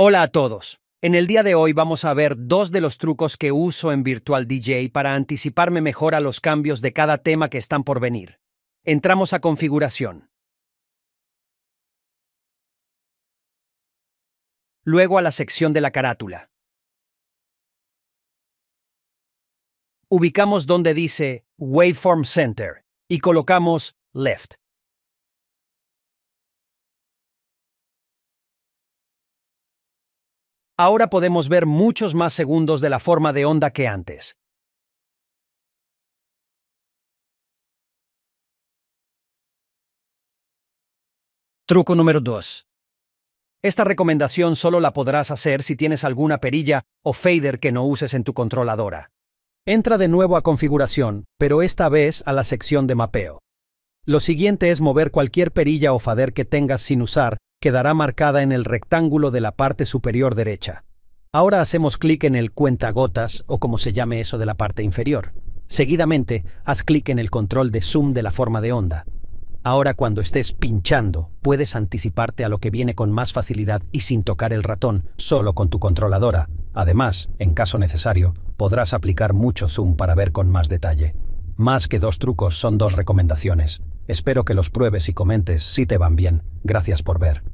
Hola a todos. En el día de hoy vamos a ver dos de los trucos que uso en Virtual DJ para anticiparme mejor a los cambios de cada tema que están por venir. Entramos a configuración. Luego a la sección de la carátula. Ubicamos donde dice Waveform Center y colocamos Left. Ahora podemos ver muchos más segundos de la forma de onda que antes. Truco número 2. Esta recomendación solo la podrás hacer si tienes alguna perilla o fader que no uses en tu controladora. Entra de nuevo a configuración, pero esta vez a la sección de mapeo. Lo siguiente es mover cualquier perilla o fader que tengas sin usar quedará marcada en el rectángulo de la parte superior derecha. Ahora hacemos clic en el gotas o como se llame eso de la parte inferior. Seguidamente, haz clic en el control de zoom de la forma de onda. Ahora cuando estés pinchando, puedes anticiparte a lo que viene con más facilidad y sin tocar el ratón, solo con tu controladora. Además, en caso necesario, podrás aplicar mucho zoom para ver con más detalle. Más que dos trucos son dos recomendaciones. Espero que los pruebes y comentes si te van bien. Gracias por ver.